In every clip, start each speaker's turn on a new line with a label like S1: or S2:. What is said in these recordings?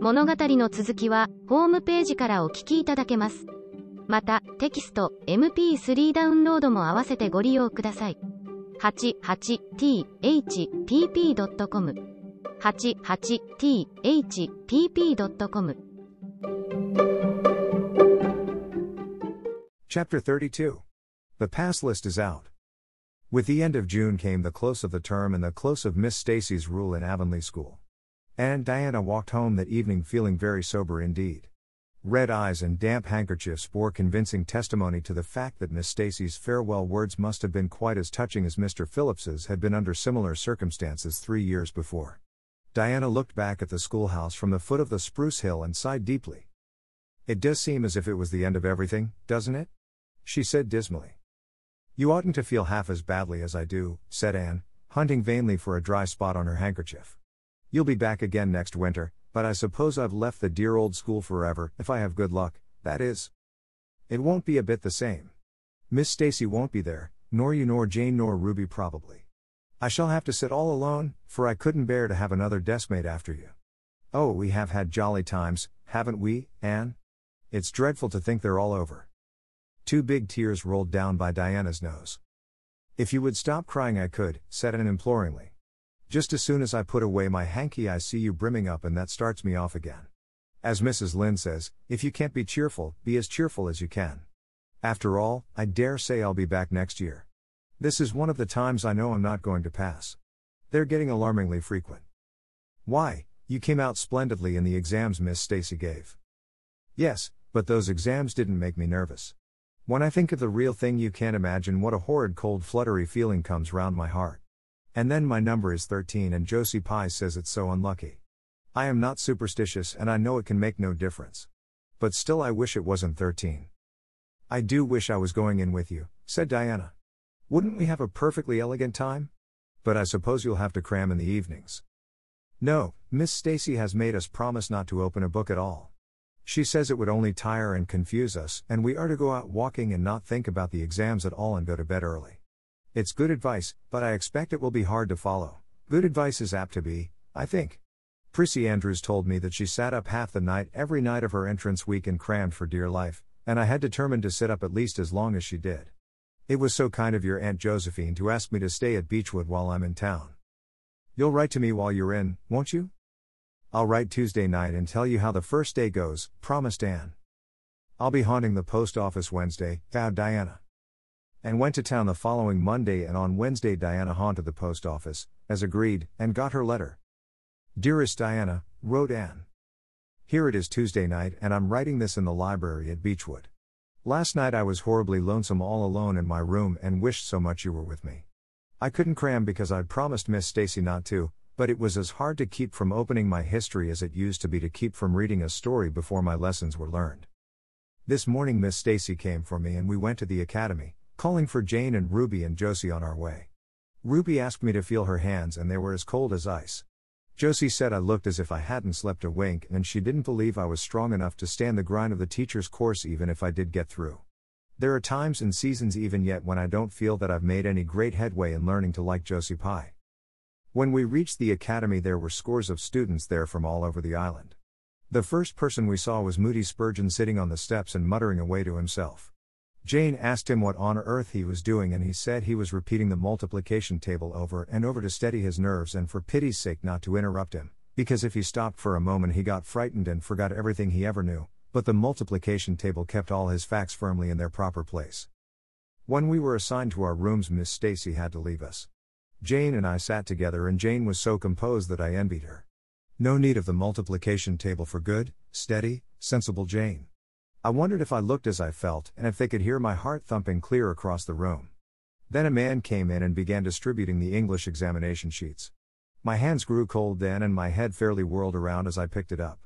S1: 物語の続きはホームページからお聞きいただけますまたテキスト MP3 ダウンロードも合わせてご利用ください 88thpp.com 88thpp.com Chapter 32 The pass list is out. With the end of June came the close of the term and the close of Miss Stacy's rule in Avonlea School. Anne and Diana walked home that evening feeling very sober indeed. Red eyes and damp handkerchiefs bore convincing testimony to the fact that Miss Stacy's farewell words must have been quite as touching as Mr. Phillips's had been under similar circumstances three years before. Diana looked back at the schoolhouse from the foot of the spruce hill and sighed deeply. It does seem as if it was the end of everything, doesn't it? She said dismally. You oughtn't to feel half as badly as I do, said Anne, hunting vainly for a dry spot on her handkerchief. You'll be back again next winter, but I suppose I've left the dear old school forever, if I have good luck, that is. It won't be a bit the same. Miss Stacy won't be there, nor you nor Jane nor Ruby probably. I shall have to sit all alone, for I couldn't bear to have another deskmate after you. Oh, we have had jolly times, haven't we, Anne? It's dreadful to think they're all over. Two big tears rolled down by Diana's nose. If you would stop crying, I could, said Anne imploringly. Just as soon as I put away my hanky, I see you brimming up, and that starts me off again. As Mrs. Lynn says, if you can't be cheerful, be as cheerful as you can. After all, I dare say I'll be back next year. This is one of the times I know I'm not going to pass. They're getting alarmingly frequent. Why, you came out splendidly in the exams Miss Stacy gave. Yes, but those exams didn't make me nervous. When I think of the real thing, you can't imagine what a horrid cold fluttery feeling comes round my heart. And then my number is 13 and Josie Pye says it's so unlucky. I am not superstitious and I know it can make no difference. But still I wish it wasn't 13. I do wish I was going in with you, said Diana. Wouldn't we have a perfectly elegant time? But I suppose you'll have to cram in the evenings. No, Miss Stacy has made us promise not to open a book at all. She says it would only tire and confuse us, and we are to go out walking and not think about the exams at all and go to bed early. It's good advice, but I expect it will be hard to follow. Good advice is apt to be, I think. Prissy Andrews told me that she sat up half the night every night of her entrance week and crammed for dear life, and I had determined to sit up at least as long as she did. It was so kind of your Aunt Josephine to ask me to stay at Beechwood while I'm in town. You'll write to me while you're in, won't you? I'll write Tuesday night and tell you how the first day goes, promised Anne. I'll be haunting the post office Wednesday, vowed Diana and went to town the following Monday and on Wednesday Diana Hahn to the post office, as agreed, and got her letter. Dearest Diana, wrote Anne. Here it is Tuesday night and I'm writing this in the library at Beechwood. Last night I was horribly lonesome all alone in my room and wished so much you were with me. I couldn't cram because I'd promised Miss Stacy not to, but it was as hard to keep from opening my history as it used to be to keep from reading a story before my lessons were learned. This morning Miss Stacy came for me and we went to the academy calling for Jane and Ruby and Josie on our way. Ruby asked me to feel her hands, and they were as cold as ice. Josie said I looked as if I hadn't slept a wink, and she didn't believe I was strong enough to stand the grind of the teacher's course even if I did get through. There are times and seasons even yet when I don't feel that I've made any great headway in learning to like Josie Pye. When we reached the academy, there were scores of students there from all over the island. The first person we saw was Moody Spurgeon sitting on the steps and muttering away to himself. Jane asked him what on earth he was doing, and he said he was repeating the multiplication table over and over to steady his nerves and for pity's sake not to interrupt him, because if he stopped for a moment he got frightened and forgot everything he ever knew, but the multiplication table kept all his facts firmly in their proper place. When we were assigned to our rooms, Miss Stacy had to leave us. Jane and I sat together, and Jane was so composed that I envied her. No need of the multiplication table for good, steady, sensible Jane. I wondered if I looked as I felt and if they could hear my heart thumping clear across the room. Then a man came in and began distributing the English examination sheets. My hands grew cold then and my head fairly whirled around as I picked it up.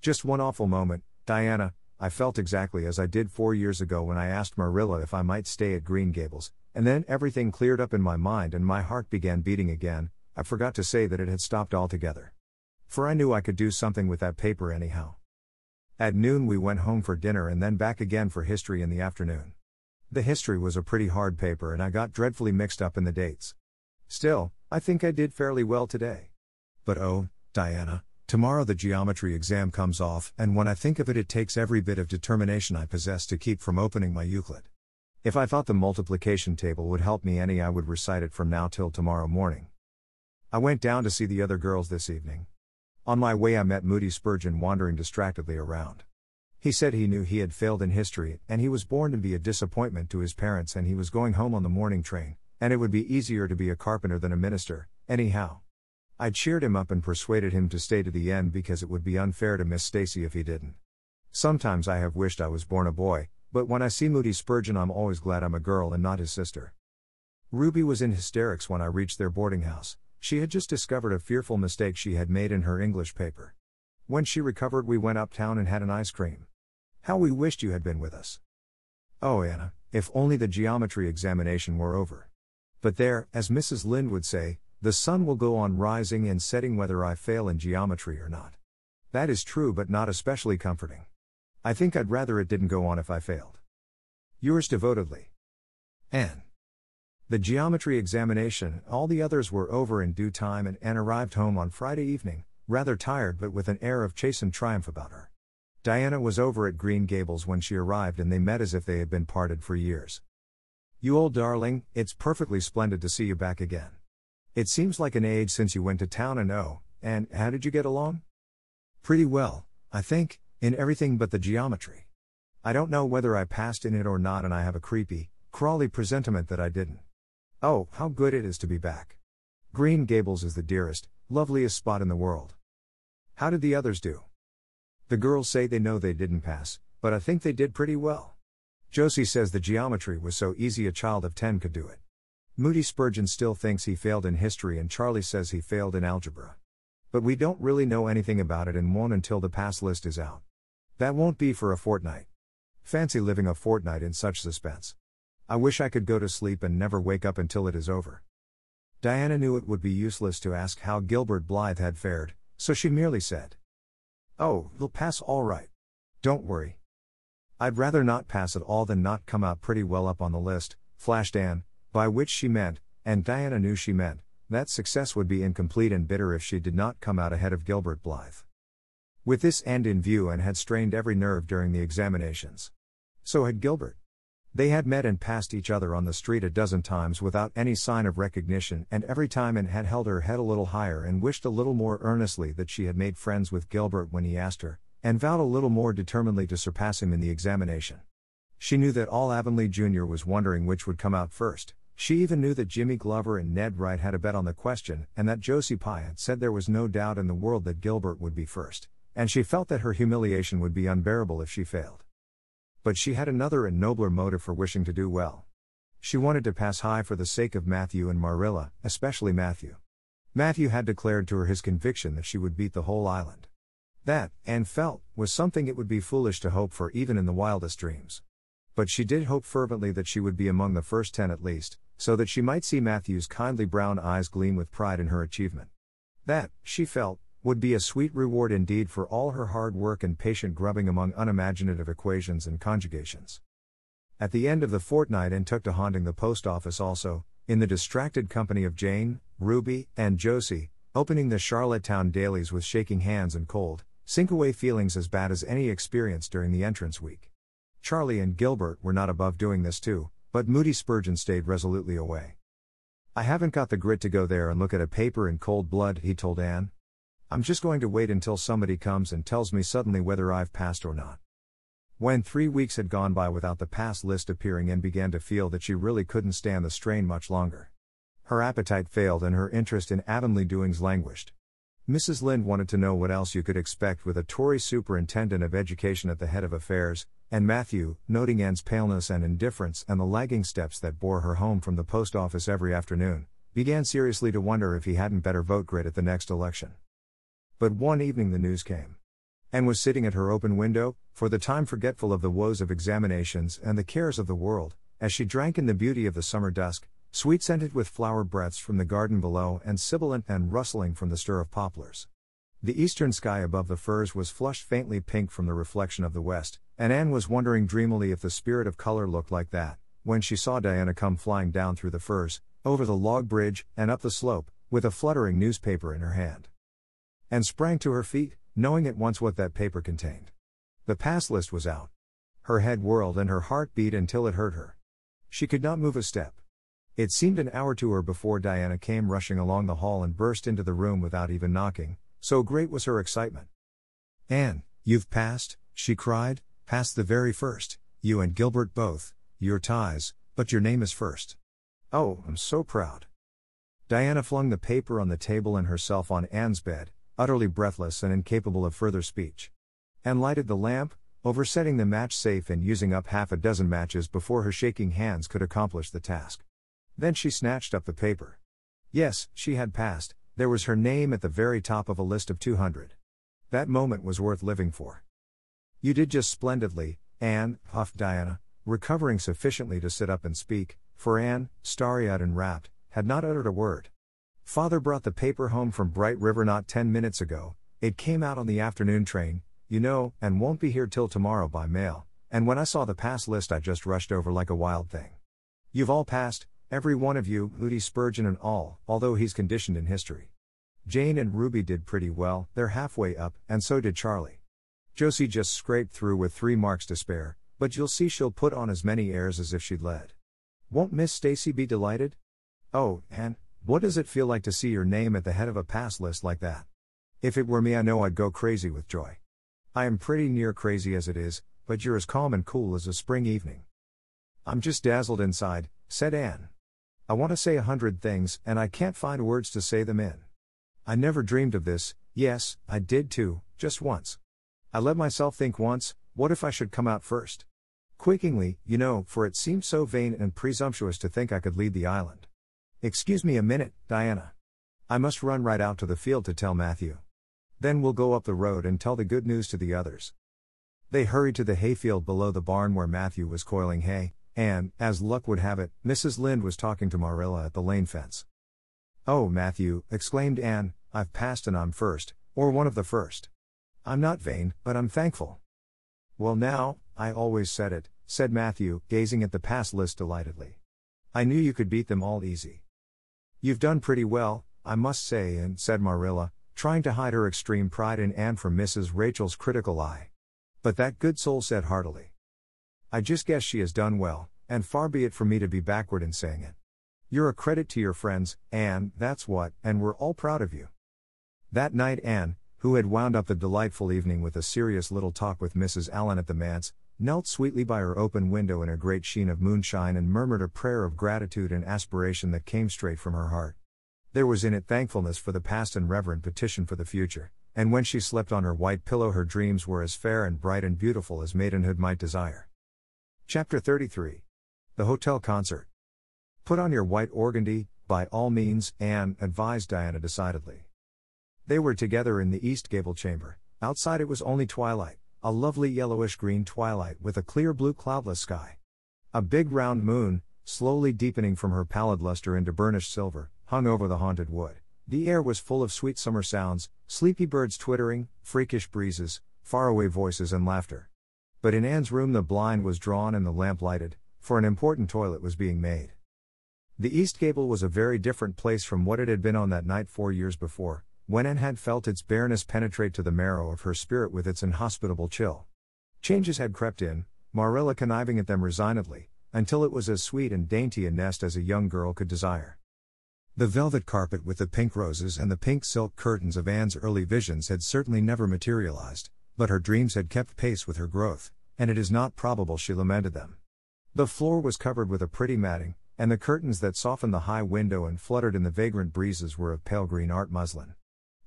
S1: Just one awful moment, Diana, I felt exactly as I did four years ago when I asked Marilla if I might stay at Green Gables, and then everything cleared up in my mind and my heart began beating again. I forgot to say that it had stopped altogether. For I knew I could do something with that paper anyhow. At noon, we went home for dinner and then back again for history in the afternoon. The history was a pretty hard paper and I got dreadfully mixed up in the dates. Still, I think I did fairly well today. But oh, Diana, tomorrow the geometry exam comes off, and when I think of it, it takes every bit of determination I possess to keep from opening my Euclid. If I thought the multiplication table would help me any, I would recite it from now till tomorrow morning. I went down to see the other girls this evening. On my way, I met Moody Spurgeon wandering distractedly around. He said he knew he had failed in history, and he was born to be a disappointment to his parents, and he was going home on the morning train, and it would be easier to be a carpenter than a minister, anyhow. I cheered him up and persuaded him to stay to the end because it would be unfair to Miss Stacy if he didn't. Sometimes I have wished I was born a boy, but when I see Moody Spurgeon, I'm always glad I'm a girl and not his sister. Ruby was in hysterics when I reached their boarding house, she had just discovered a fearful mistake she had made in her English paper. When she recovered, we went uptown and had an ice cream. How we wished you had been with us. Oh, Anna, if only the geometry examination were over. But there, as Mrs. Lynde would say, the sun will go on rising and setting whether I fail in geometry or not. That is true, but not especially comforting. I think I'd rather it didn't go on if I failed. Yours devotedly. Anne. The geometry examination, all the others were over in due time, and Anne arrived home on Friday evening, rather tired but with an air of chastened triumph about her. Diana was over at Green Gables when she arrived, and they met as if they had been parted for years. You old darling, it's perfectly splendid to see you back again. It seems like an age since you went to town, and oh, and how did you get along? Pretty well, I think, in everything but the geometry. I don't know whether I passed in it or not, and I have a creepy, crawly presentiment that I didn't. Oh, how good it is to be back. Green Gables is the dearest, loveliest spot in the world. How did the others do? The girls say they know they didn't pass, but I think they did pretty well. Josie says the geometry was so easy a child of 10 could do it. Moody Spurgeon still thinks he failed in history and Charlie says he failed in algebra. But we don't really know anything about it and won't until the pass list is out. That won't be for a fortnight. Fancy living a fortnight in such suspense. I wish I could go to sleep and never wake up until it is over. Diana knew it would be useless to ask how Gilbert Blythe had fared, so she merely said, Oh, you'll pass all right. Don't worry. I'd rather not pass at all than not come out pretty well up on the list, flashed Anne, by which she meant, and Diana knew she meant, that success would be incomplete and bitter if she did not come out ahead of Gilbert Blythe. With this end in view, and had strained every nerve during the examinations. So had Gilbert. They had met and passed each other on the street a dozen times without any sign of recognition, and every time it had held her head a little higher and wished a little more earnestly that she had made friends with Gilbert when he asked her, and vowed a little more determinedly to surpass him in the examination. She knew that all Avonlea Jr. was wondering which would come out first. She even knew that Jimmy Glover and Ned Wright had a bet on the question, and that Josie Pye had said there was no doubt in the world that Gilbert would be first, and she felt that her humiliation would be unbearable if she failed but she had another and nobler motive for wishing to do well. She wanted to pass high for the sake of Matthew and Marilla, especially Matthew. Matthew had declared to her his conviction that she would beat the whole island. That, Anne felt, was something it would be foolish to hope for even in the wildest dreams. But she did hope fervently that she would be among the first ten at least, so that she might see Matthew's kindly brown eyes gleam with pride in her achievement. That, she felt, would be a sweet reward indeed for all her hard work and patient grubbing among unimaginative equations and conjugations. At the end of the fortnight and took to haunting the post office also, in the distracted company of Jane, Ruby, and Josie, opening the Charlottetown dailies with shaking hands and cold, sink-away feelings as bad as any experienced during the entrance week. Charlie and Gilbert were not above doing this too, but Moody Spurgeon stayed resolutely away. I haven't got the grit to go there and look at a paper in cold blood, he told Anne, I'm just going to wait until somebody comes and tells me suddenly whether I've passed or not. When three weeks had gone by without the pass list appearing, Anne began to feel that she really couldn't stand the strain much longer. Her appetite failed and her interest in Avonlea doings languished. Mrs. Lind wanted to know what else you could expect with a Tory superintendent of education at the head of affairs, and Matthew, noting Anne's paleness and indifference and the lagging steps that bore her home from the post office every afternoon, began seriously to wonder if he hadn't better vote grit at the next election. But one evening the news came. Anne was sitting at her open window, for the time forgetful of the woes of examinations and the cares of the world, as she drank in the beauty of the summer dusk, sweet scented with flower breaths from the garden below and sibilant and rustling from the stir of poplars. The eastern sky above the firs was flushed faintly pink from the reflection of the west, and Anne was wondering dreamily if the spirit of color looked like that, when she saw Diana come flying down through the firs, over the log bridge, and up the slope, with a fluttering newspaper in her hand and sprang to her feet, knowing at once what that paper contained. The pass list was out. Her head whirled and her heart beat until it hurt her. She could not move a step. It seemed an hour to her before Diana came rushing along the hall and burst into the room without even knocking, so great was her excitement. Anne, you've passed, she cried, passed the very first, you and Gilbert both, your ties, but your name is first. Oh, I'm so proud. Diana flung the paper on the table and herself on Anne's bed, utterly breathless and incapable of further speech. And lighted the lamp, oversetting the match safe and using up half a dozen matches before her shaking hands could accomplish the task. Then she snatched up the paper. Yes, she had passed, there was her name at the very top of a list of 200. That moment was worth living for. You did just splendidly, Anne, puffed Diana, recovering sufficiently to sit up and speak, for Anne, starry eyed and rapt, had not uttered a word. Father brought the paper home from Bright River not 10 minutes ago, it came out on the afternoon train, you know, and won't be here till tomorrow by mail, and when I saw the pass list I just rushed over like a wild thing. You've all passed, every one of you, Moody Spurgeon and all, although he's conditioned in history. Jane and Ruby did pretty well, they're halfway up, and so did Charlie. Josie just scraped through with three marks to spare, but you'll see she'll put on as many airs as if she'd led. Won't Miss Stacy be delighted? Oh, and what does it feel like to see your name at the head of a pass list like that? If it were me, I know I'd go crazy with joy. I am pretty near crazy as it is, but you're as calm and cool as a spring evening. I'm just dazzled inside, said Anne. I want to say a hundred things, and I can't find words to say them in. I never dreamed of this, yes, I did too, just once. I let myself think once, what if I should come out first? Quakingly, you know, for it seemed so vain and presumptuous to think I could lead the island. Excuse me a minute, Diana. I must run right out to the field to tell Matthew. Then we'll go up the road and tell the good news to the others. They hurried to the hayfield below the barn where Matthew was coiling hay, and, as luck would have it, Mrs. Lynde was talking to Marilla at the lane fence. Oh, Matthew, exclaimed Anne, I've passed and I'm first, or one of the first. I'm not vain, but I'm thankful. Well, now, I always said it, said Matthew, gazing at the pass list delightedly. I knew you could beat them all easy. You've done pretty well, I must say, and said Marilla, trying to hide her extreme pride in Anne from Mrs. Rachel's critical eye. But that good soul said heartily, I just guess she has done well, and far be it from me to be backward in saying it. You're a credit to your friends, Anne, that's what, and we're all proud of you. That night, Anne, who had wound up the delightful evening with a serious little talk with Mrs. Allen at the manse, knelt sweetly by her open window in a great sheen of moonshine and murmured a prayer of gratitude and aspiration that came straight from her heart. There was in it thankfulness for the past and reverent petition for the future, and when she slept on her white pillow, her dreams were as fair and bright and beautiful as maidenhood might desire. Chapter 33 The Hotel Concert Put on your white organdy, by all means, Anne advised Diana decidedly. They were together in the east gable chamber, outside it was only twilight a lovely yellowish green twilight with a clear blue cloudless sky. A big round moon, slowly deepening from her pallid luster into burnished silver, hung over the haunted wood. The air was full of sweet summer sounds, sleepy birds twittering, freakish breezes, faraway voices, and laughter. But in Anne's room, the blind was drawn and the lamp lighted, for an important toilet was being made. The East Gable was a very different place from what it had been on that night four years before, when Anne had felt its bareness penetrate to the marrow of her spirit with its inhospitable chill. Changes had crept in, Marilla conniving at them resignedly, until it was as sweet and dainty a nest as a young girl could desire. The velvet carpet with the pink roses and the pink silk curtains of Anne's early visions had certainly never materialized, but her dreams had kept pace with her growth, and it is not probable she lamented them. The floor was covered with a pretty matting, and the curtains that softened the high window and fluttered in the vagrant breezes were of pale green art muslin.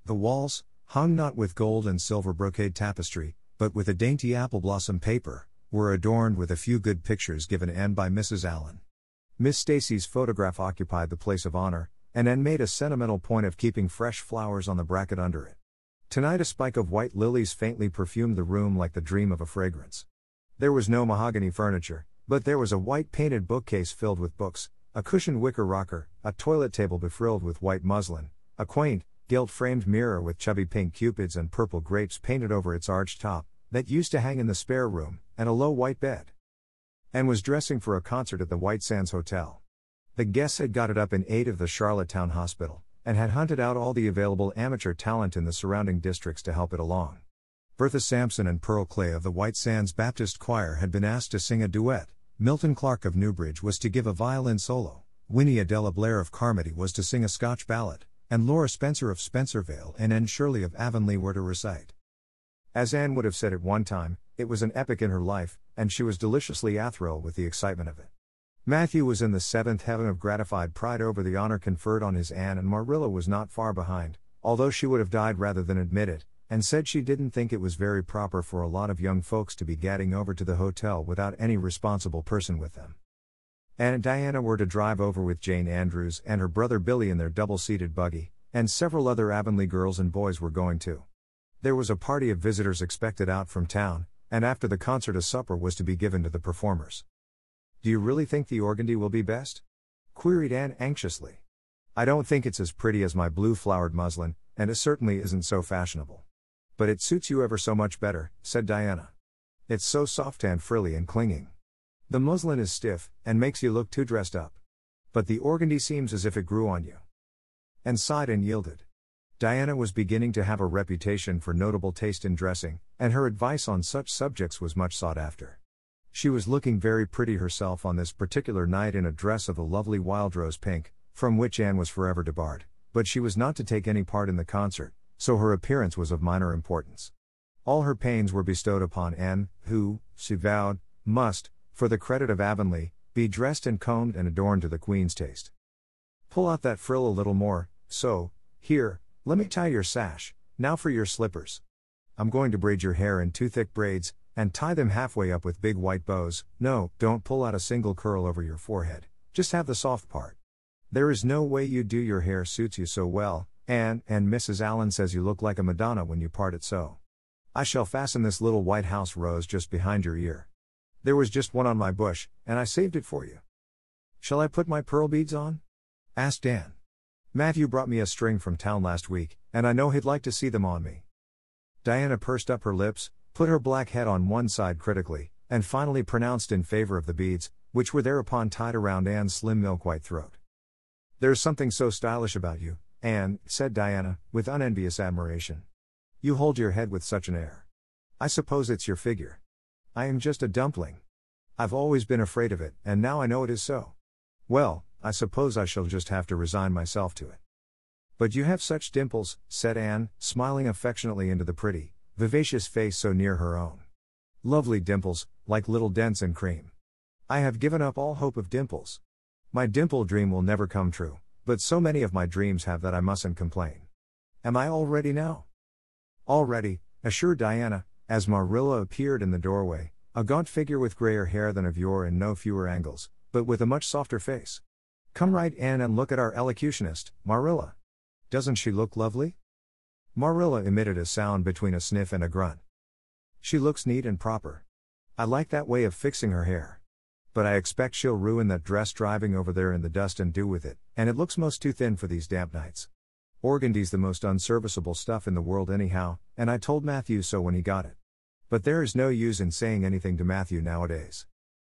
S1: The walls, hung not with gold and silver brocade tapestry, but with a dainty apple blossom paper, were adorned with a few good pictures given Anne by Mrs. Allen. Miss Stacy's photograph occupied the place of honor, and Anne made a sentimental point of keeping fresh flowers on the bracket under it. Tonight, a spike of white lilies faintly perfumed the room like the dream of a fragrance. There was no mahogany furniture, but there was a white painted bookcase filled with books, a cushioned wicker rocker, a toilet table befrilled with white muslin, a quaint, gilt framed mirror with chubby pink cupids and purple grapes painted over its arched top, that used to hang in the spare room, and a low white bed. And was dressing for a concert at the White Sands Hotel. The guests had got it up in aid of the Charlottetown Hospital, and had hunted out all the available amateur talent in the surrounding districts to help it along. Bertha Sampson and Pearl Clay of the White Sands Baptist Choir had been asked to sing a duet, Milton Clark of Newbridge was to give a violin solo, Winnie Adela Blair of Carmody was to sing a Scotch ballad and Laura Spencer of Spencervale and Anne Shirley of Avonlea were to recite. As Anne would have said at one time, it was an epic in her life, and she was deliciously athrill with the excitement of it. Matthew was in the seventh heaven of gratified pride over the honor conferred on his Anne, and Marilla was not far behind, although she would have died rather than admit it, and said she didn't think it was very proper for a lot of young folks to be gadding over to the hotel without any responsible person with them. Anne and Diana were to drive over with Jane Andrews and her brother Billy in their double seated buggy, and several other Avonlea girls and boys were going too. There was a party of visitors expected out from town, and after the concert, a supper was to be given to the performers. Do you really think the organdy will be best? queried Anne anxiously. I don't think it's as pretty as my blue flowered muslin, and it certainly isn't so fashionable. But it suits you ever so much better, said Diana. It's so soft and frilly and clinging. The muslin is stiff, and makes you look too dressed up. But the organdy seems as if it grew on you. And sighed and yielded. Diana was beginning to have a reputation for notable taste in dressing, and her advice on such subjects was much sought after. She was looking very pretty herself on this particular night in a dress of the lovely wild rose pink, from which Anne was forever debarred, but she was not to take any part in the concert, so her appearance was of minor importance. All her pains were bestowed upon Anne, who, she vowed, must, for the credit of Avonlea, be dressed and combed and adorned to the queen's taste. Pull out that frill a little more, so, here, let me tie your sash, now for your slippers. I'm going to braid your hair in two thick braids, and tie them halfway up with big white bows. No, don't pull out a single curl over your forehead, just have the soft part. There is no way you do your hair suits you so well, and, and Mrs. Allen says you look like a Madonna when you part it so. I shall fasten this little white house rose just behind your ear. There was just one on my bush, and I saved it for you. Shall I put my pearl beads on? asked Dan. Matthew brought me a string from town last week, and I know he'd like to see them on me. Diana pursed up her lips, put her black head on one side critically, and finally pronounced in favor of the beads, which were thereupon tied around Anne's slim milk white throat. There's something so stylish about you, Anne, said Diana, with unenvious admiration. You hold your head with such an air. I suppose it's your figure. I am just a dumpling. I've always been afraid of it, and now I know it is so. Well, I suppose I shall just have to resign myself to it. But you have such dimples, said Anne, smiling affectionately into the pretty, vivacious face so near her own. Lovely dimples, like little dents in cream. I have given up all hope of dimples. My dimple dream will never come true, but so many of my dreams have that I mustn't complain. Am I all ready now? Already, assured Diana, as Marilla appeared in the doorway, a gaunt figure with grayer hair than of yore and no fewer angles, but with a much softer face. Come right in and look at our elocutionist, Marilla. Doesn't she look lovely? Marilla emitted a sound between a sniff and a grunt. She looks neat and proper. I like that way of fixing her hair. But I expect she'll ruin that dress driving over there in the dust and do with it, and it looks most too thin for these damp nights. Organdy's the most unserviceable stuff in the world, anyhow, and I told Matthew so when he got it. But there is no use in saying anything to Matthew nowadays.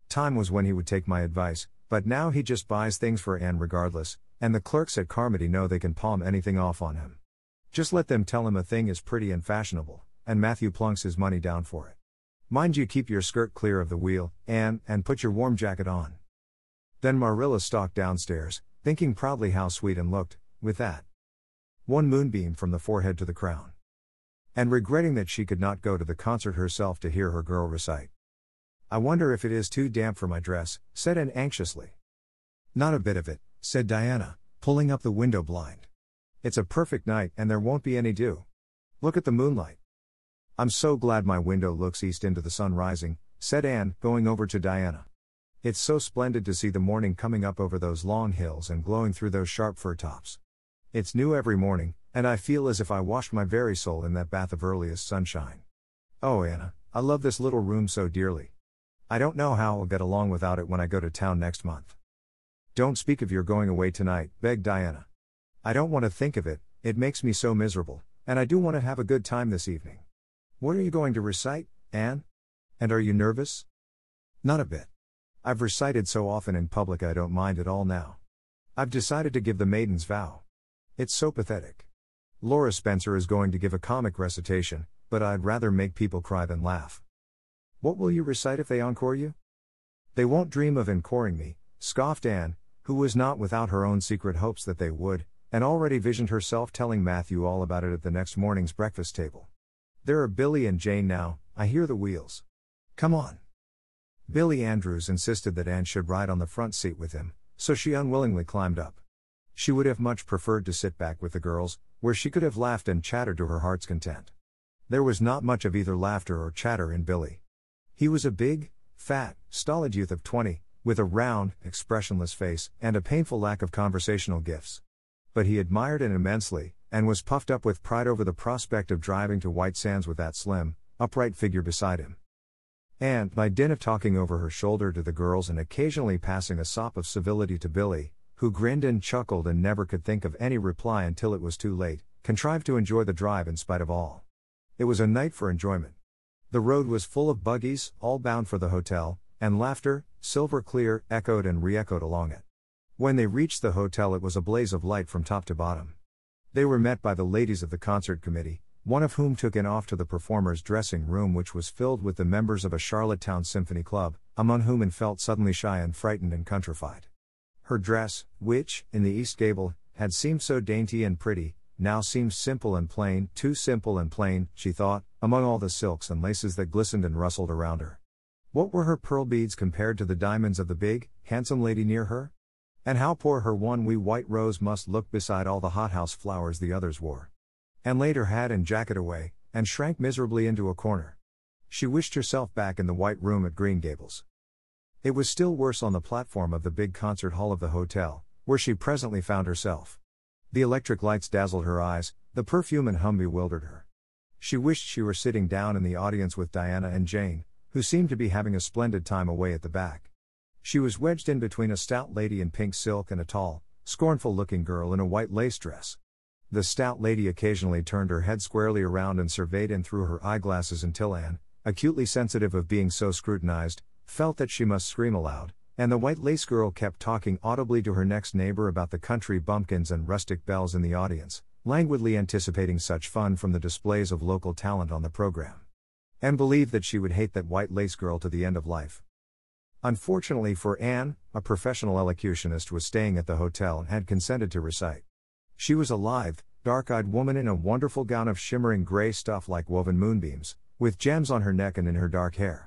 S1: Time was when he would take my advice, but now he just buys things for Anne regardless, and the clerks at Carmody know they can palm anything off on him. Just let them tell him a thing is pretty and fashionable, and Matthew plunks his money down for it. Mind you, keep your skirt clear of the wheel, Anne, and put your warm jacket on. Then Marilla stalked downstairs, thinking proudly how sweet and looked, with that one moonbeam from the forehead to the crown and regretting that she could not go to the concert herself to hear her girl recite. I wonder if it is too damp for my dress, said Anne anxiously. Not a bit of it, said Diana, pulling up the window blind. It's a perfect night and there won't be any dew. Look at the moonlight. I'm so glad my window looks east into the sun rising, said Anne, going over to Diana. It's so splendid to see the morning coming up over those long hills and glowing through those sharp fir tops. It's new every morning, and I feel as if I washed my very soul in that bath of earliest sunshine. Oh, Anna, I love this little room so dearly. I don't know how I'll get along without it when I go to town next month. Don't speak of your going away tonight, begged Diana. I don't want to think of it, it makes me so miserable, and I do want to have a good time this evening. What are you going to recite, Anne? And are you nervous? Not a bit. I've recited so often in public I don't mind at all now. I've decided to give the maiden's vow. It's so pathetic. Laura Spencer is going to give a comic recitation, but I'd rather make people cry than laugh. What will you recite if they encore you? They won't dream of encoring me, scoffed Anne, who was not without her own secret hopes that they would, and already visioned herself telling Matthew all about it at the next morning's breakfast table. There are Billy and Jane now, I hear the wheels. Come on. Billy Andrews insisted that Anne should ride on the front seat with him, so she unwillingly climbed up she would have much preferred to sit back with the girls, where she could have laughed and chattered to her heart's content. There was not much of either laughter or chatter in Billy. He was a big, fat, stolid youth of 20, with a round, expressionless face and a painful lack of conversational gifts. But he admired it immensely, and was puffed up with pride over the prospect of driving to White Sands with that slim, upright figure beside him. And, by dint of talking over her shoulder to the girls and occasionally passing a sop of civility to Billy, who grinned and chuckled and never could think of any reply until it was too late, contrived to enjoy the drive in spite of all. It was a night for enjoyment. The road was full of buggies, all bound for the hotel, and laughter, silver clear, echoed and re echoed along it. When they reached the hotel, it was a blaze of light from top to bottom. They were met by the ladies of the concert committee, one of whom took in off to the performers' dressing room, which was filled with the members of a Charlottetown Symphony Club, among whom and felt suddenly shy and frightened and countrified. Her dress, which, in the east gable, had seemed so dainty and pretty, now seemed simple and plain, too simple and plain, she thought, among all the silks and laces that glistened and rustled around her. What were her pearl beads compared to the diamonds of the big, handsome lady near her? And how poor her one wee white rose must look beside all the hothouse flowers the others wore. And laid her hat and jacket away, and shrank miserably into a corner. She wished herself back in the white room at Green Gables. It was still worse on the platform of the big concert hall of the hotel, where she presently found herself. The electric lights dazzled her eyes, the perfume and hum bewildered her. She wished she were sitting down in the audience with Diana and Jane, who seemed to be having a splendid time away at the back. She was wedged in between a stout lady in pink silk and a tall, scornful looking girl in a white lace dress. The stout lady occasionally turned her head squarely around and surveyed in through her eyeglasses until Anne, acutely sensitive of being so scrutinized, felt that she must scream aloud, and the white lace girl kept talking audibly to her next neighbor about the country bumpkins and rustic belles in the audience, languidly anticipating such fun from the displays of local talent on the program. And believed that she would hate that white lace girl to the end of life. Unfortunately for Anne, a professional elocutionist was staying at the hotel and had consented to recite. She was a lithe, dark eyed woman in a wonderful gown of shimmering gray stuff like woven moonbeams, with gems on her neck and in her dark hair.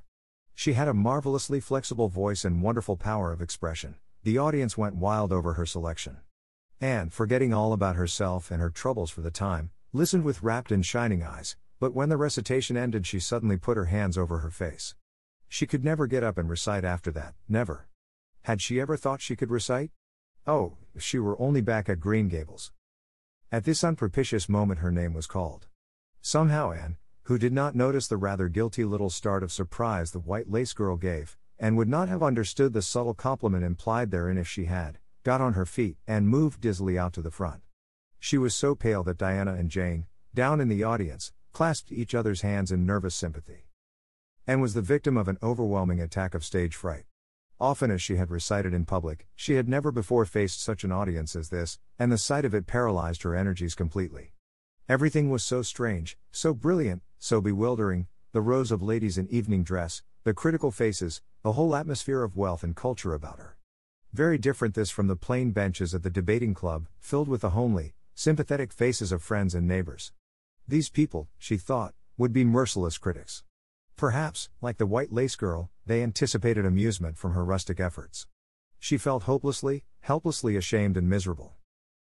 S1: She had a marvelously flexible voice and wonderful power of expression. The audience went wild over her selection. Anne, forgetting all about herself and her troubles for the time, listened with rapt and shining eyes, but when the recitation ended, she suddenly put her hands over her face. She could never get up and recite after that, never. Had she ever thought she could recite? Oh, if she were only back at Green Gables. At this unpropitious moment, her name was called. Somehow, Anne, who did not notice the rather guilty little start of surprise the white lace girl gave, and would not have understood the subtle compliment implied therein if she had, got on her feet and moved dizzily out to the front. She was so pale that Diana and Jane, down in the audience, clasped each other's hands in nervous sympathy. And was the victim of an overwhelming attack of stage fright. Often as she had recited in public, she had never before faced such an audience as this, and the sight of it paralyzed her energies completely. Everything was so strange, so brilliant, so bewildering, the rows of ladies in evening dress, the critical faces, the whole atmosphere of wealth and culture about her. Very different this from the plain benches at the debating club, filled with the homely, sympathetic faces of friends and neighbors. These people, she thought, would be merciless critics. Perhaps, like the white lace girl, they anticipated amusement from her rustic efforts. She felt hopelessly, helplessly ashamed and miserable.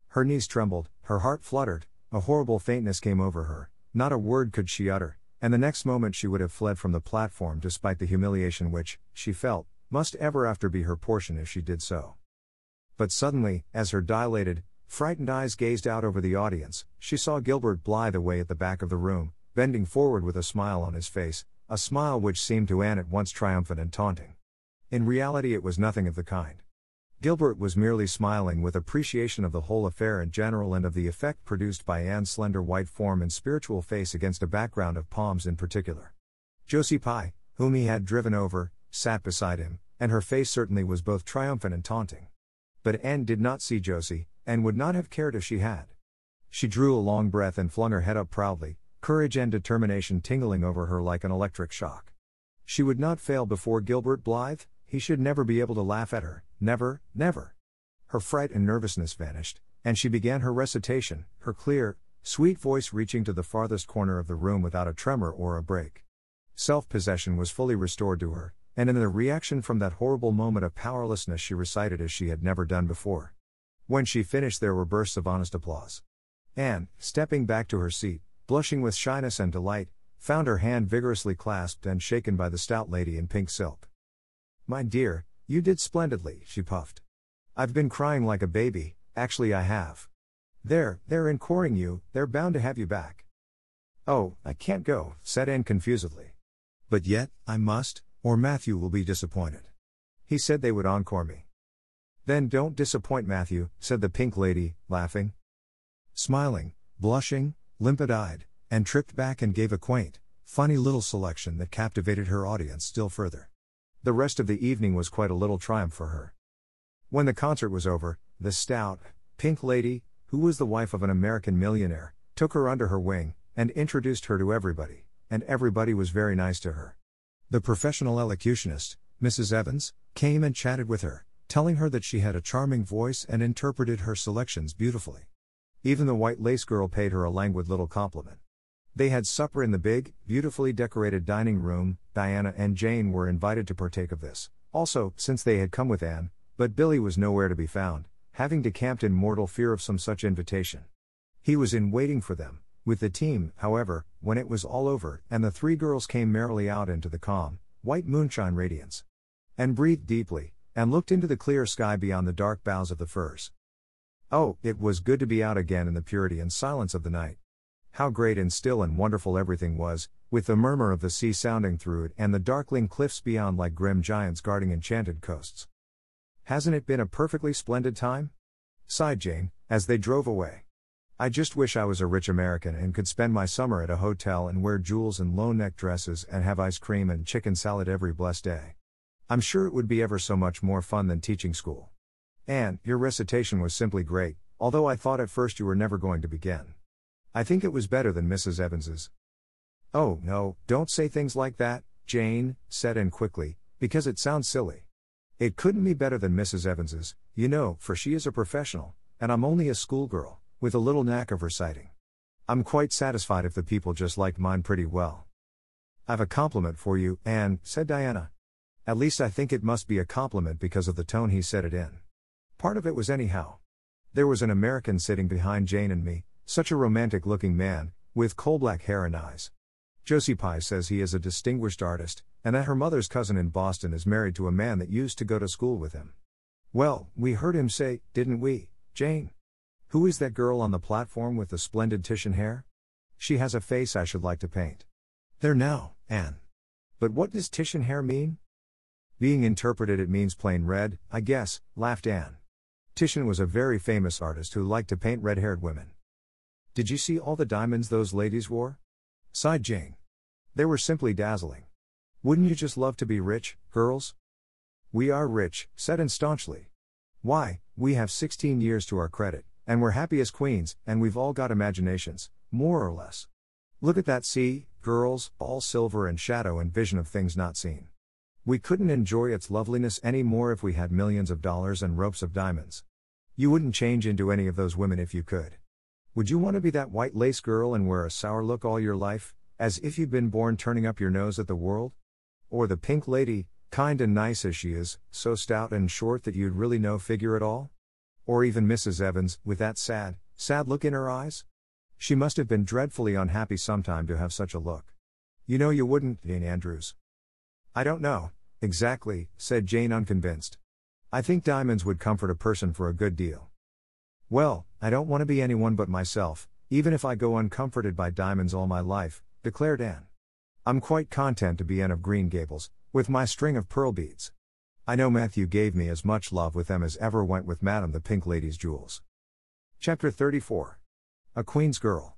S1: Her knees trembled, her heart fluttered, a horrible faintness came over her, not a word could she utter, and the next moment she would have fled from the platform despite the humiliation which, she felt, must ever after be her portion if she did so. But suddenly, as her dilated, frightened eyes gazed out over the audience, she saw Gilbert Blythe away at the back of the room, bending forward with a smile on his face, a smile which seemed to Anne at once triumphant and taunting. In reality, it was nothing of the kind. Gilbert was merely smiling with appreciation of the whole affair in general and of the effect produced by Anne's slender white form and spiritual face against a background of palms in particular. Josie Pye, whom he had driven over, sat beside him, and her face certainly was both triumphant and taunting. But Anne did not see Josie, and would not have cared if she had. She drew a long breath and flung her head up proudly, courage and determination tingling over her like an electric shock. She would not fail before Gilbert Blythe, he should never be able to laugh at her, Never, never. Her fright and nervousness vanished, and she began her recitation, her clear, sweet voice reaching to the farthest corner of the room without a tremor or a break. Self possession was fully restored to her, and in the reaction from that horrible moment of powerlessness, she recited as she had never done before. When she finished, there were bursts of honest applause. Anne, stepping back to her seat, blushing with shyness and delight, found her hand vigorously clasped and shaken by the stout lady in pink silk. My dear, you did splendidly, she puffed. I've been crying like a baby, actually, I have. There, they're encoring you, they're bound to have you back. Oh, I can't go, said Anne confusedly. But yet, I must, or Matthew will be disappointed. He said they would encore me. Then don't disappoint Matthew, said the pink lady, laughing. Smiling, blushing, limpid eyed, and tripped back and gave a quaint, funny little selection that captivated her audience still further. The rest of the evening was quite a little triumph for her. When the concert was over, the stout, pink lady, who was the wife of an American millionaire, took her under her wing and introduced her to everybody, and everybody was very nice to her. The professional elocutionist, Mrs. Evans, came and chatted with her, telling her that she had a charming voice and interpreted her selections beautifully. Even the white lace girl paid her a languid little compliment. They had supper in the big, beautifully decorated dining room. Diana and Jane were invited to partake of this. Also, since they had come with Anne, but Billy was nowhere to be found, having decamped in mortal fear of some such invitation. He was in waiting for them, with the team, however, when it was all over, and the three girls came merrily out into the calm, white moonshine radiance. And breathed deeply, and looked into the clear sky beyond the dark boughs of the firs. Oh, it was good to be out again in the purity and silence of the night. How great and still and wonderful everything was, with the murmur of the sea sounding through it and the darkling cliffs beyond like grim giants guarding enchanted coasts. Hasn't it been a perfectly splendid time? sighed Jane, as they drove away. I just wish I was a rich American and could spend my summer at a hotel and wear jewels and low neck dresses and have ice cream and chicken salad every blessed day. I'm sure it would be ever so much more fun than teaching school. Anne, your recitation was simply great, although I thought at first you were never going to begin. I think it was better than Mrs. Evans's. Oh, no, don't say things like that, Jane, said Anne quickly, because it sounds silly. It couldn't be better than Mrs. Evans's, you know, for she is a professional, and I'm only a schoolgirl, with a little knack of reciting. I'm quite satisfied if the people just liked mine pretty well. I've a compliment for you, Anne, said Diana. At least I think it must be a compliment because of the tone he said it in. Part of it was anyhow. There was an American sitting behind Jane and me, such a romantic looking man, with coal black hair and eyes. Josie Pye says he is a distinguished artist, and that her mother's cousin in Boston is married to a man that used to go to school with him. Well, we heard him say, didn't we, Jane? Who is that girl on the platform with the splendid Titian hair? She has a face I should like to paint. There now, Anne. But what does Titian hair mean? Being interpreted, it means plain red, I guess, laughed Anne. Titian was a very famous artist who liked to paint red haired women. Did you see all the diamonds those ladies wore? sighed Jane. They were simply dazzling. Wouldn't you just love to be rich, girls? We are rich, said and staunchly. Why, we have 16 years to our credit, and we're happy as queens, and we've all got imaginations, more or less. Look at that sea, girls, all silver and shadow and vision of things not seen. We couldn't enjoy its loveliness any more if we had millions of dollars and ropes of diamonds. You wouldn't change into any of those women if you could. Would you want to be that white lace girl and wear a sour look all your life, as if you'd been born turning up your nose at the world? Or the pink lady, kind and nice as she is, so stout and short that you'd really no figure at all? Or even Mrs. Evans, with that sad, sad look in her eyes? She must have been dreadfully unhappy sometime to have such a look. You know you wouldn't, Jane Andrews. I don't know, exactly, said Jane unconvinced. I think diamonds would comfort a person for a good deal. Well, I don't want to be anyone but myself, even if I go uncomforted by diamonds all my life, declared Anne. I'm quite content to be Anne of Green Gables, with my string of pearl beads. I know Matthew gave me as much love with them as ever went with Madame the Pink Lady's jewels. Chapter 34 A Queen's Girl.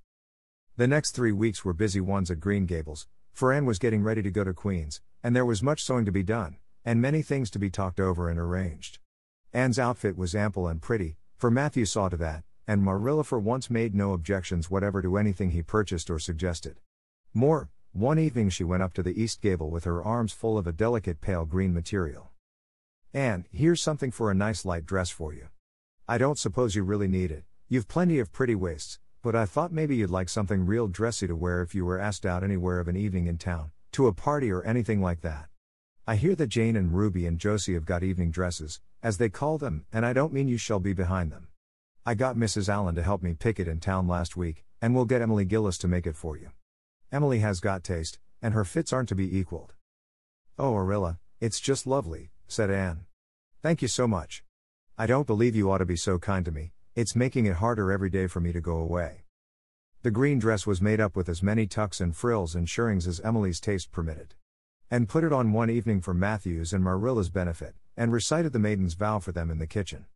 S1: The next three weeks were busy ones at Green Gables, for Anne was getting ready to go to Queen's, and there was much sewing to be done, and many things to be talked over and arranged. Anne's outfit was ample and pretty, for Matthew saw to that, and Marilla for once made no objections whatever to anything he purchased or suggested. More, one evening she went up to the east gable with her arms full of a delicate pale green material. Anne, here's something for a nice light dress for you. I don't suppose you really need it, you've plenty of pretty waists, but I thought maybe you'd like something real dressy to wear if you were asked out anywhere of an evening in town, to a party or anything like that. I hear that Jane and Ruby and Josie have got evening dresses, as they call them, and I don't mean you shall be behind them. I got Mrs. Allen to help me pick it in town last week, and we'll get Emily Gillis to make it for you. Emily has got taste, and her fits aren't to be equaled. Oh, Arilla, it's just lovely, said Anne. Thank you so much. I don't believe you ought to be so kind to me, it's making it harder every day for me to go away. The green dress was made up with as many tucks and frills and shirrings as Emily's taste permitted. And put it on one evening for Matthew's and Marilla's benefit, and recited the maiden's vow for them in the kitchen.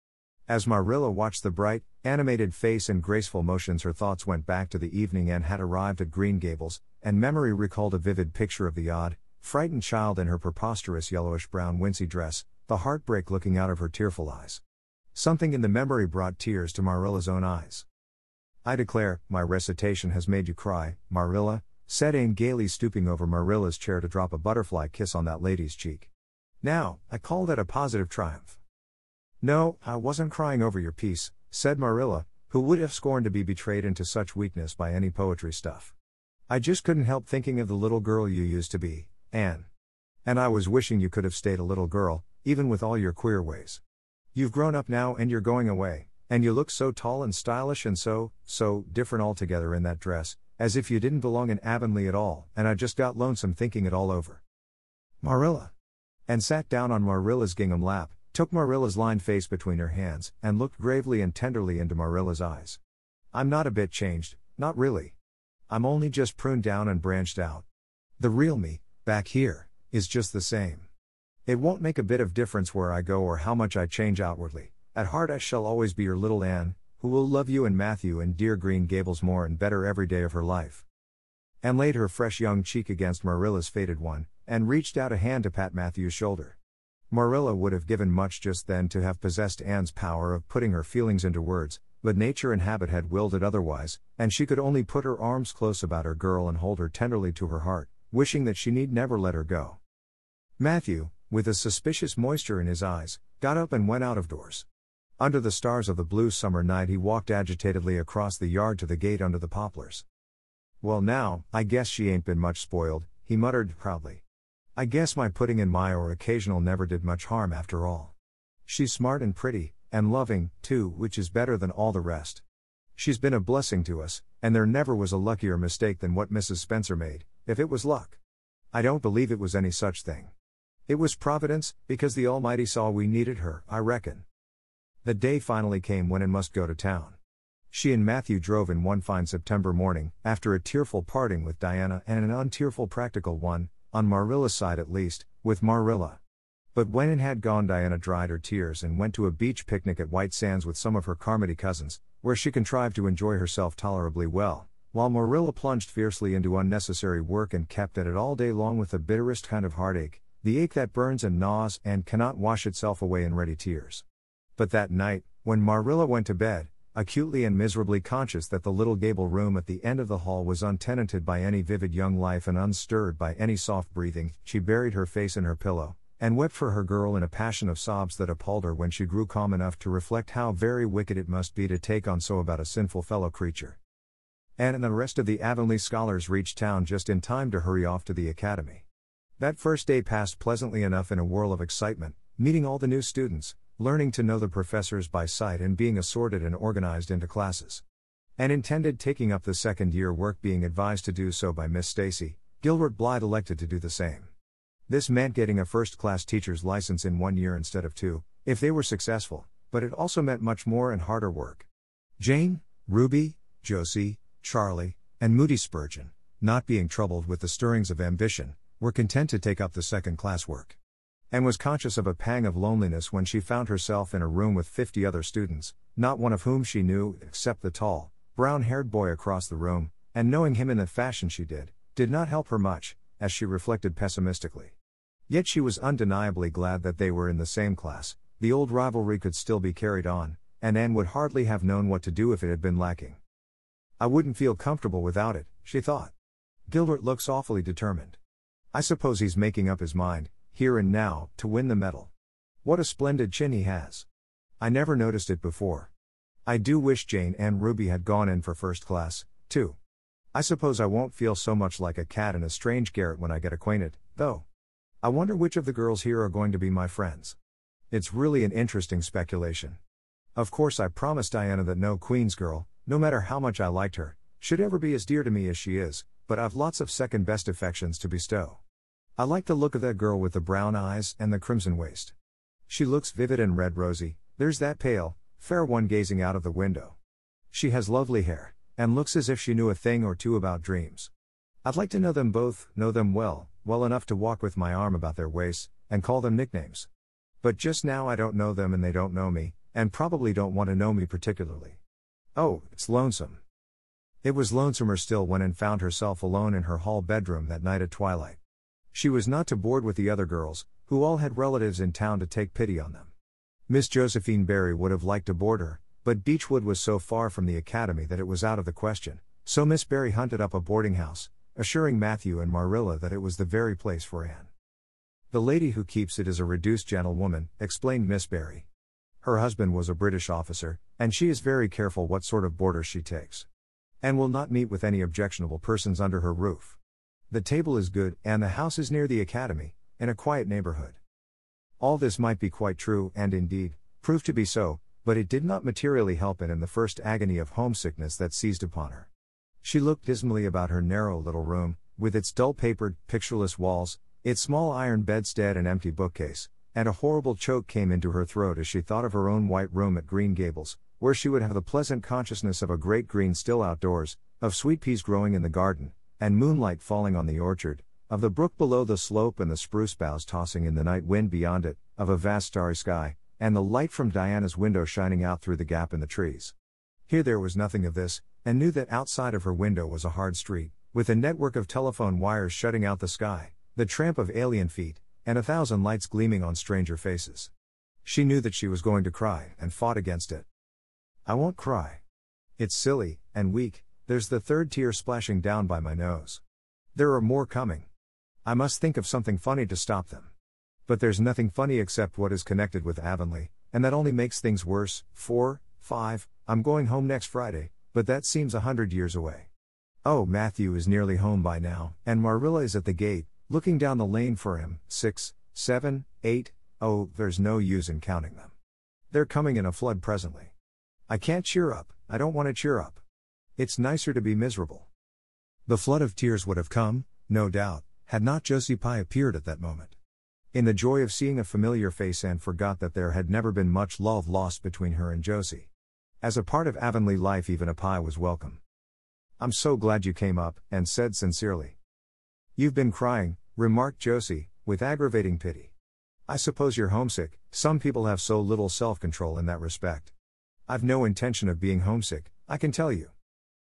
S1: As Marilla watched the bright, animated face and graceful motions, her thoughts went back to the evening Anne had arrived at Green Gables, and memory recalled a vivid picture of the odd, frightened child in her preposterous yellowish brown wincey dress, the heartbreak looking out of her tearful eyes. Something in the memory brought tears to Marilla's own eyes. I declare, my recitation has made you cry, Marilla, said Anne gaily, stooping over Marilla's chair to drop a butterfly kiss on that lady's cheek. Now, I call that a positive triumph. No, I wasn't crying over your piece, said Marilla, who would have scorned to be betrayed into such weakness by any poetry stuff. I just couldn't help thinking of the little girl you used to be, Anne. And I was wishing you could have stayed a little girl, even with all your queer ways. You've grown up now and you're going away, and you look so tall and stylish and so, so different altogether in that dress, as if you didn't belong in Avonlea at all, and I just got lonesome thinking it all over. Marilla and sat down on Marilla's gingham lap, took Marilla's lined face between her hands, and looked gravely and tenderly into Marilla's eyes. I'm not a bit changed, not really. I'm only just pruned down and branched out. The real me, back here, is just the same. It won't make a bit of difference where I go or how much I change outwardly. At heart, I shall always be your little Anne, who will love you and Matthew and dear Green Gables more and better every day of her life. And laid her fresh young cheek against Marilla's faded one, and reached out a hand to pat Matthew's shoulder. Marilla would have given much just then to have possessed Anne's power of putting her feelings into words, but nature and habit had willed it otherwise, and she could only put her arms close about her girl and hold her tenderly to her heart, wishing that she need never let her go. Matthew, with a suspicious moisture in his eyes, got up and went out of doors. Under the stars of the blue summer night, he walked agitatedly across the yard to the gate under the poplars. Well, now, I guess she ain't been much spoiled, he muttered proudly. I guess my putting in my or occasional never did much harm after all. She's smart and pretty, and loving, too, which is better than all the rest. She's been a blessing to us, and there never was a luckier mistake than what Mrs. Spencer made, if it was luck. I don't believe it was any such thing. It was providence, because the Almighty saw we needed her, I reckon. The day finally came when it must go to town. She and Matthew drove in one fine September morning, after a tearful parting with Diana and an untearful practical one, on Marilla's side at least, with Marilla. But when it had gone, Diana dried her tears and went to a beach picnic at White Sands with some of her Carmody cousins, where she contrived to enjoy herself tolerably well, while Marilla plunged fiercely into unnecessary work and kept at it all day long with the bitterest kind of heartache, the ache that burns and gnaws and cannot wash itself away in ready tears. But that night, when Marilla went to bed, acutely and miserably conscious that the little gable room at the end of the hall was untenanted by any vivid young life and unstirred by any soft breathing, she buried her face in her pillow, and wept for her girl in a passion of sobs that appalled her when she grew calm enough to reflect how very wicked it must be to take on so about a sinful fellow creature. Anne and the rest of the Avonlea scholars reached town just in time to hurry off to the academy. That first day passed pleasantly enough in a whirl of excitement, meeting all the new students, learning to know the professors by sight and being assorted and organized into classes. And intended taking up the second year work being advised to do so by Miss Stacy, Gilbert Blythe elected to do the same. This meant getting a first class teacher's license in one year instead of two, if they were successful, but it also meant much more and harder work. Jane, Ruby, Josie, Charlie, and Moody Spurgeon, not being troubled with the stirrings of ambition, were content to take up the second class work and was conscious of a pang of loneliness when she found herself in a room with 50 other students, not one of whom she knew except the tall, brown haired boy across the room, and knowing him in the fashion she did, did not help her much, as she reflected pessimistically. Yet she was undeniably glad that they were in the same class, the old rivalry could still be carried on, and Anne would hardly have known what to do if it had been lacking. I wouldn't feel comfortable without it, she thought. Gilbert looks awfully determined. I suppose he's making up his mind, here and now, to win the medal. What a splendid chin he has. I never noticed it before. I do wish Jane and Ruby had gone in for first class, too. I suppose I won't feel so much like a cat in a strange garret when I get acquainted, though. I wonder which of the girls here are going to be my friends. It's really an interesting speculation. Of course, I promised Diana that no Queen's girl, no matter how much I liked her, should ever be as dear to me as she is, but I've lots of second best affections to bestow. I like the look of that girl with the brown eyes and the crimson waist. She looks vivid and red rosy, there's that pale, fair one gazing out of the window. She has lovely hair, and looks as if she knew a thing or two about dreams. I'd like to know them both, know them well, well enough to walk with my arm about their waists, and call them nicknames. But just now I don't know them and they don't know me, and probably don't want to know me particularly. Oh, it's lonesome. It was lonesomer still when and found herself alone in her hall bedroom that night at twilight. She was not to board with the other girls, who all had relatives in town to take pity on them. Miss Josephine Barry would have liked to board her, but Beechwood was so far from the academy that it was out of the question, so Miss Barry hunted up a boarding house, assuring Matthew and Marilla that it was the very place for Anne. The lady who keeps it is a reduced gentlewoman, explained Miss Barry. Her husband was a British officer, and she is very careful what sort of boarders she takes. And will not meet with any objectionable persons under her roof. The table is good, and the house is near the academy, in a quiet neighborhood. All this might be quite true, and indeed, proved to be so, but it did not materially help it in the first agony of homesickness that seized upon her. She looked dismally about her narrow little room, with its dull papered, pictureless walls, its small iron bedstead and empty bookcase, and a horrible choke came into her throat as she thought of her own white room at Green Gables, where she would have the pleasant consciousness of a great green still outdoors, of sweet peas growing in the garden, and moonlight falling on the orchard, of the brook below the slope and the spruce boughs tossing in the night wind beyond it, of a vast starry sky, and the light from Diana's window shining out through the gap in the trees. Here there was nothing of this, and knew that outside of her window was a hard street, with a network of telephone wires shutting out the sky, the tramp of alien feet, and a thousand lights gleaming on stranger faces. She knew that she was going to cry, and fought against it. I won't cry. It's silly, and weak, there's the third tear splashing down by my nose. There are more coming. I must think of something funny to stop them. But there's nothing funny except what is connected with Avonlea, and that only makes things worse. 4, 5, I'm going home next Friday, but that seems a hundred years away. Oh, Matthew is nearly home by now, and Marilla is at the gate, looking down the lane for him. 6, 7, 8, oh, there's no use in counting them. They're coming in a flood presently. I can't cheer up, I don't want to cheer up. It's nicer to be miserable. The flood of tears would have come, no doubt, had not Josie Pye appeared at that moment. In the joy of seeing a familiar face, Anne forgot that there had never been much love lost between her and Josie. As a part of Avonlea life, even a pie was welcome. I'm so glad you came up, and said sincerely. You've been crying, remarked Josie, with aggravating pity. I suppose you're homesick, some people have so little self control in that respect. I've no intention of being homesick, I can tell you.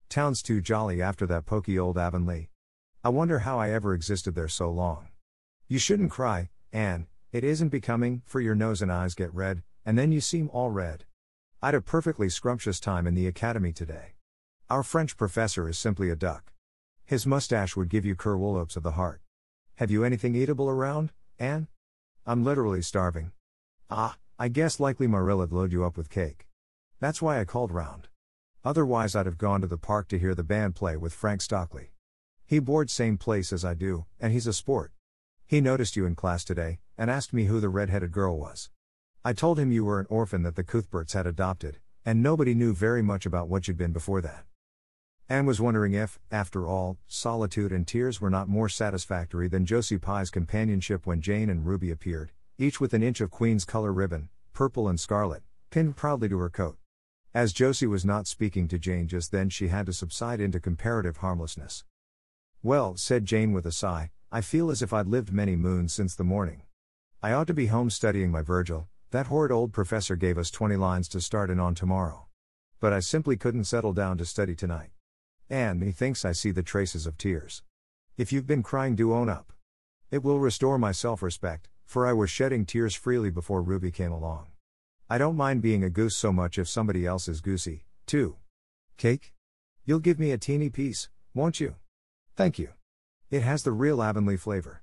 S1: Town's too jolly after that poky old Avonlea. I wonder how I ever existed there so long. You shouldn't cry, Anne, it isn't becoming, for your nose and eyes get red, and then you seem all red. I'd a perfectly scrumptious time in the academy today. Our French professor is simply a duck. His mustache would give you kerwolopes of the heart. Have you anything eatable around, Anne? I'm literally starving. Ah, I guess likely Marilla'd load you up with cake. That's why I called round. Otherwise, I'd have gone to the park to hear the band play with Frank Stockley. He boards same place as I do, and he's a sport. He noticed you in class today, and asked me who the red-headed girl was. I told him you were an orphan that the Cuthberts had adopted, and nobody knew very much about what you'd been before that. Anne was wondering if, after all, solitude and tears were not more satisfactory than Josie Pye's companionship when Jane and Ruby appeared, each with an inch of Queen's color ribbon, purple and scarlet, pinned proudly to her coat. As Josie was not speaking to Jane just then, she had to subside into comparative harmlessness. Well, said Jane with a sigh, I feel as if I'd lived many moons since the morning. I ought to be home studying my Virgil, that horrid old professor gave us 20 lines to start in on tomorrow. But I simply couldn't settle down to study tonight. And methinks I see the traces of tears. If you've been crying, do own up. It will restore my self respect, for I was shedding tears freely before Ruby came along. I don't mind being a goose so much if somebody else is goosey, too. Cake? You'll give me a teeny piece, won't you? Thank you. It has the real Avonlea flavor.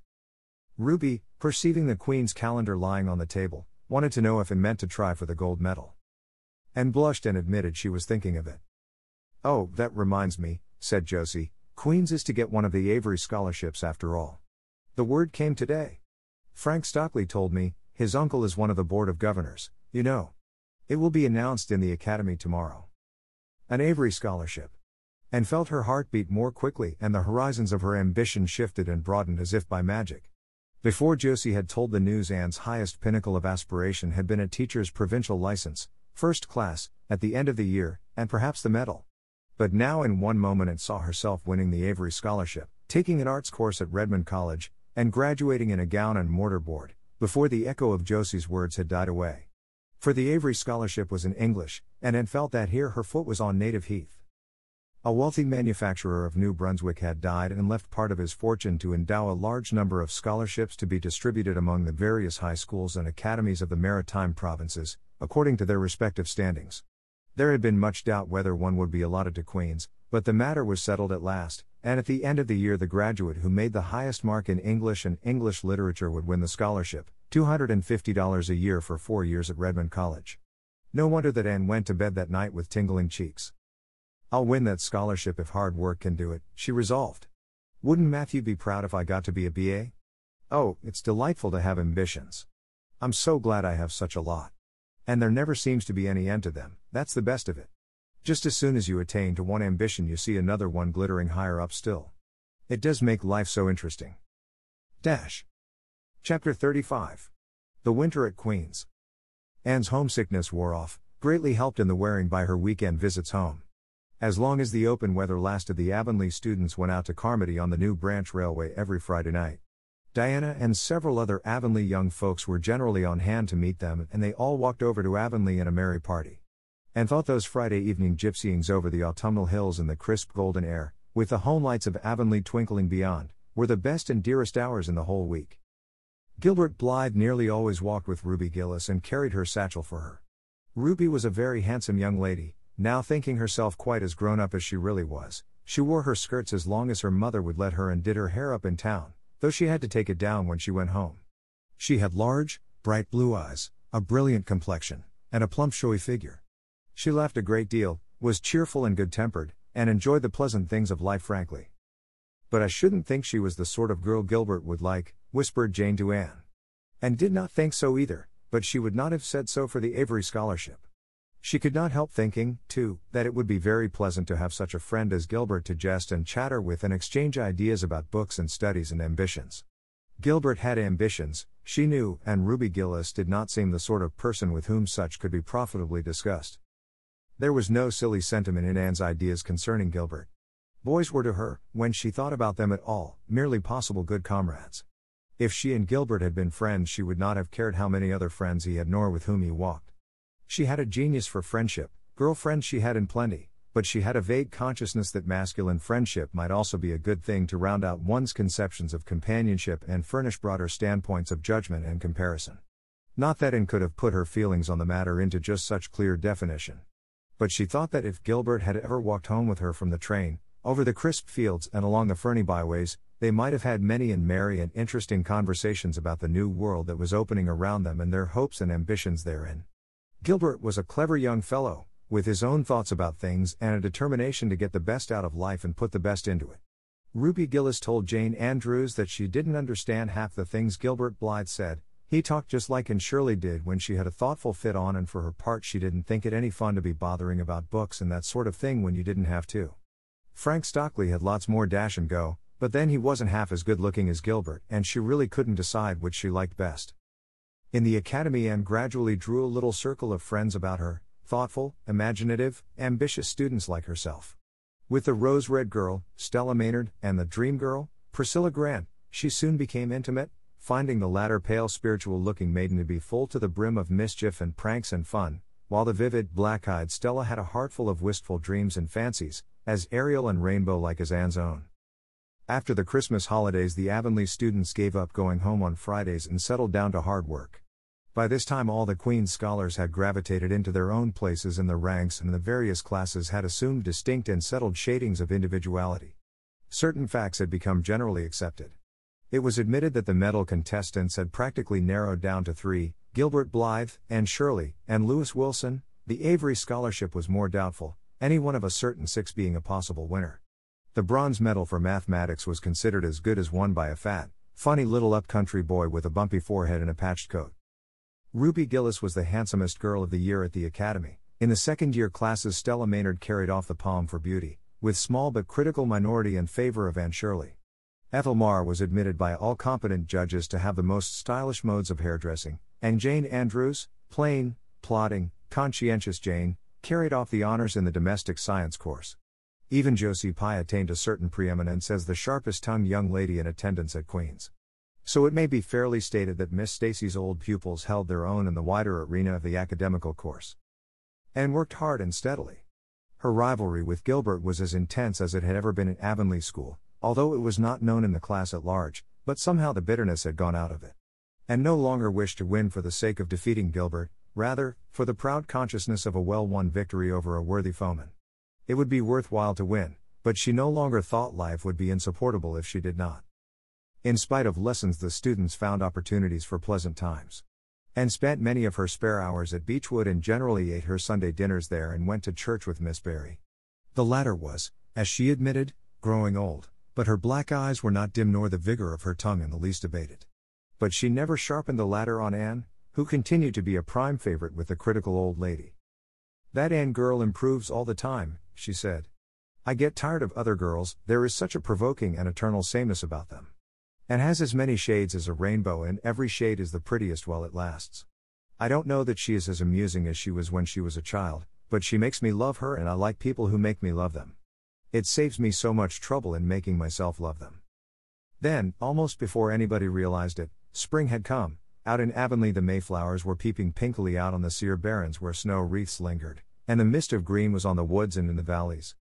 S1: Ruby, perceiving the Queen's calendar lying on the table, wanted to know if it meant to try for the gold medal. And blushed and admitted she was thinking of it. Oh, that reminds me, said Josie, Queen's is to get one of the Avery scholarships after all. The word came today. Frank Stockley told me, his uncle is one of the Board of Governors, you know. It will be announced in the Academy tomorrow. An Avery Scholarship. And felt her heart beat more quickly, and the horizons of her ambition shifted and broadened as if by magic. Before Josie had told the news, Anne's highest pinnacle of aspiration had been a teacher's provincial license, first class, at the end of the year, and perhaps the medal. But now, in one moment, it saw herself winning the Avery Scholarship, taking an arts course at Redmond College, and graduating in a gown and mortarboard, before the echo of Josie's words had died away. For the Avery scholarship was in English, and Anne felt that here her foot was on native heath. A wealthy manufacturer of New Brunswick had died and left part of his fortune to endow a large number of scholarships to be distributed among the various high schools and academies of the maritime provinces, according to their respective standings. There had been much doubt whether one would be allotted to Queen's, but the matter was settled at last, and at the end of the year the graduate who made the highest mark in English and English literature would win the scholarship. $250 a year for four years at Redmond College. No wonder that Anne went to bed that night with tingling cheeks. I'll win that scholarship if hard work can do it, she resolved. Wouldn't Matthew be proud if I got to be a BA? Oh, it's delightful to have ambitions. I'm so glad I have such a lot. And there never seems to be any end to them, that's the best of it. Just as soon as you attain to one ambition, you see another one glittering higher up still. It does make life so interesting. Dash. Chapter 35 The Winter at Queen's. Anne's homesickness wore off, greatly helped in the wearing by her weekend visits home. As long as the open weather lasted, the Avonlea students went out to Carmody on the new branch railway every Friday night. Diana and several other Avonlea young folks were generally on hand to meet them, and they all walked over to Avonlea in a merry party. And thought those Friday evening gypsyings over the autumnal hills in the crisp golden air, with the home lights of Avonlea twinkling beyond, were the best and dearest hours in the whole week. Gilbert Blythe nearly always walked with Ruby Gillis and carried her satchel for her. Ruby was a very handsome young lady, now thinking herself quite as grown up as she really was. She wore her skirts as long as her mother would let her and did her hair up in town, though she had to take it down when she went home. She had large, bright blue eyes, a brilliant complexion, and a plump, showy figure. She laughed a great deal, was cheerful and good tempered, and enjoyed the pleasant things of life frankly. But I shouldn't think she was the sort of girl Gilbert would like, whispered Jane to Anne. And did not think so either, but she would not have said so for the Avery scholarship. She could not help thinking, too, that it would be very pleasant to have such a friend as Gilbert to jest and chatter with and exchange ideas about books and studies and ambitions. Gilbert had ambitions, she knew, and Ruby Gillis did not seem the sort of person with whom such could be profitably discussed. There was no silly sentiment in Anne's ideas concerning Gilbert. Boys were to her, when she thought about them at all, merely possible good comrades. If she and Gilbert had been friends, she would not have cared how many other friends he had nor with whom he walked. She had a genius for friendship, girlfriends she had in plenty, but she had a vague consciousness that masculine friendship might also be a good thing to round out one's conceptions of companionship and furnish broader standpoints of judgment and comparison. Not that Anne could have put her feelings on the matter into just such clear definition. But she thought that if Gilbert had ever walked home with her from the train, over the crisp fields and along the ferny byways, they might have had many and merry and interesting conversations about the new world that was opening around them and their hopes and ambitions therein. Gilbert was a clever young fellow, with his own thoughts about things and a determination to get the best out of life and put the best into it. Ruby Gillis told Jane Andrews that she didn't understand half the things Gilbert Blythe said, he talked just like and Shirley did when she had a thoughtful fit on, and for her part, she didn't think it any fun to be bothering about books and that sort of thing when you didn't have to. Frank Stockley had lots more dash and go, but then he wasn't half as good looking as Gilbert, and she really couldn't decide which she liked best. In the academy, Anne gradually drew a little circle of friends about her thoughtful, imaginative, ambitious students like herself. With the Rose Red Girl, Stella Maynard, and the Dream Girl, Priscilla Grant, she soon became intimate, finding the latter pale spiritual looking maiden to be full to the brim of mischief and pranks and fun, while the vivid, black eyed Stella had a heart full of wistful dreams and fancies, as aerial and rainbow like as Anne's own. After the Christmas holidays, the Avonlea students gave up going home on Fridays and settled down to hard work. By this time, all the Queen's scholars had gravitated into their own places in the ranks, and the various classes had assumed distinct and settled shadings of individuality. Certain facts had become generally accepted. It was admitted that the medal contestants had practically narrowed down to three Gilbert Blythe, and Shirley, and Lewis Wilson. The Avery scholarship was more doubtful, any one of a certain six being a possible winner. The bronze medal for mathematics was considered as good as won by a fat, funny little upcountry boy with a bumpy forehead and a patched coat. Ruby Gillis was the handsomest girl of the year at the Academy. In the second year classes, Stella Maynard carried off the palm for beauty, with small but critical minority in favor of Anne Shirley. Ethel Marr was admitted by all competent judges to have the most stylish modes of hairdressing, and Jane Andrews, plain, plodding, conscientious Jane, carried off the honors in the domestic science course. Even Josie Pye attained a certain preeminence as the sharpest tongued young lady in attendance at Queen's. So it may be fairly stated that Miss Stacy's old pupils held their own in the wider arena of the academical course. And worked hard and steadily. Her rivalry with Gilbert was as intense as it had ever been at Avonlea School, although it was not known in the class at large, but somehow the bitterness had gone out of it. And no longer wished to win for the sake of defeating Gilbert, rather, for the proud consciousness of a well won victory over a worthy foeman. It would be worthwhile to win, but she no longer thought life would be insupportable if she did not. In spite of lessons, the students found opportunities for pleasant times. And spent many of her spare hours at Beechwood and generally ate her Sunday dinners there and went to church with Miss Barry. The latter was, as she admitted, growing old, but her black eyes were not dim nor the vigor of her tongue in the least abated. But she never sharpened the latter on Anne, who continued to be a prime favorite with the critical old lady. That Anne girl improves all the time, she said. I get tired of other girls, there is such a provoking and eternal sameness about them. And has as many shades as a rainbow, and every shade is the prettiest while it lasts. I don't know that she is as amusing as she was when she was a child, but she makes me love her, and I like people who make me love them. It saves me so much trouble in making myself love them. Then, almost before anybody realized it, spring had come. Out in Avonlea, the Mayflowers were peeping pinkily out on the sere barrens where snow wreaths lingered, and the mist of green was on the woods and in the valleys.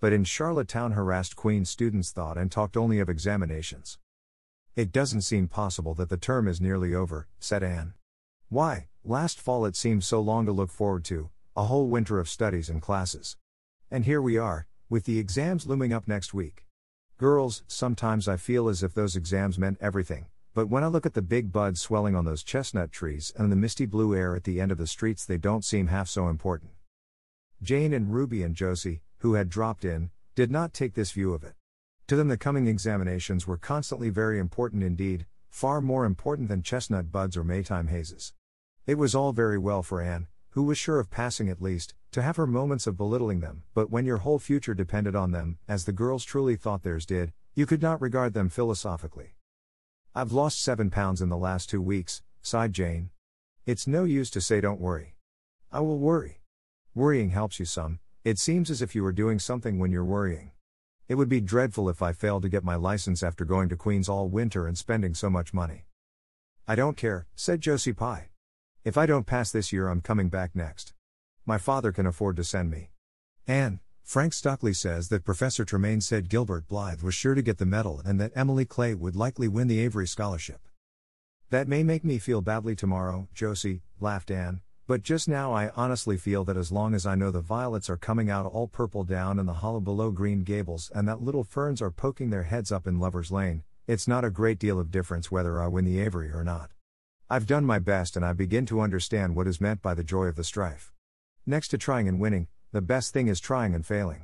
S1: But in Charlottetown, harassed Queen students thought and talked only of examinations. It doesn't seem possible that the term is nearly over, said Anne. Why, last fall it seemed so long to look forward to, a whole winter of studies and classes. And here we are, with the exams looming up next week. Girls, sometimes I feel as if those exams meant everything, but when I look at the big buds swelling on those chestnut trees and the misty blue air at the end of the streets, they don't seem half so important. Jane and Ruby and Josie, who had dropped in, did not take this view of it. To them, the coming examinations were constantly very important indeed, far more important than chestnut buds or Maytime hazes. It was all very well for Anne, who was sure of passing at least, to have her moments of belittling them, but when your whole future depended on them, as the girls truly thought theirs did, you could not regard them philosophically. I've lost seven pounds in the last two weeks, sighed Jane. It's no use to say don't worry. I will worry. Worrying helps you some, it seems as if you were doing something when you're worrying. It would be dreadful if I failed to get my license after going to Queens all winter and spending so much money. I don't care, said Josie Pye. If I don't pass this year, I'm coming back next. My father can afford to send me. Anne, Frank Stockley says that Professor Tremaine said Gilbert Blythe was sure to get the medal and that Emily Clay would likely win the Avery Scholarship. That may make me feel badly tomorrow, Josie, laughed Anne, but just now I honestly feel that as long as I know the violets are coming out all purple down in the hollow below Green Gables and that little ferns are poking their heads up in Lover's Lane, it's not a great deal of difference whether I win the Avery or not. I've done my best and I begin to understand what is meant by the joy of the strife. Next to trying and winning, the best thing is trying and failing.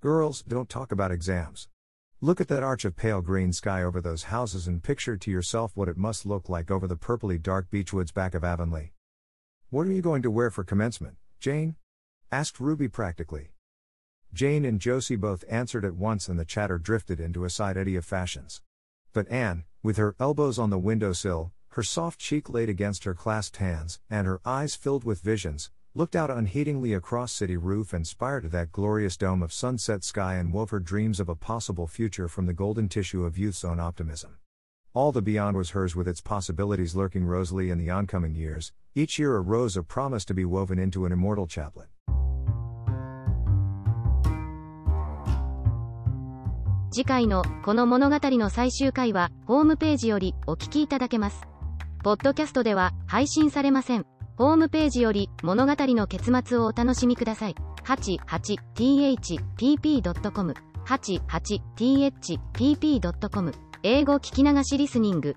S1: Girls, don't talk about exams. Look at that arch of pale green sky over those houses and picture to yourself what it must look like over the purpley dark beechwoods back of Avonlea. What are you going to wear for commencement, Jane? asked Ruby practically. Jane and Josie both answered at once, and the chatter drifted into a side eddy of fashions. But Anne, with her elbows on the windowsill, her soft cheek laid against her clasped hands, and her eyes filled with visions, looked out unheedingly across city roof and spire to that glorious dome of sunset sky and wove her dreams of a possible future from the golden tissue of youth's own optimism. All the beyond was hers with its possibilities lurking rosily in the oncoming years, Each year arose promise to be woven into an immortal chaplet. 次回のこの物語の最終回はホームページよりお聞きいただけます。ポッドキャストでは配信されません。ホームページより物語の結末をお楽しみください。88thpp.com 88thpp.com 英語聞き流しリスニング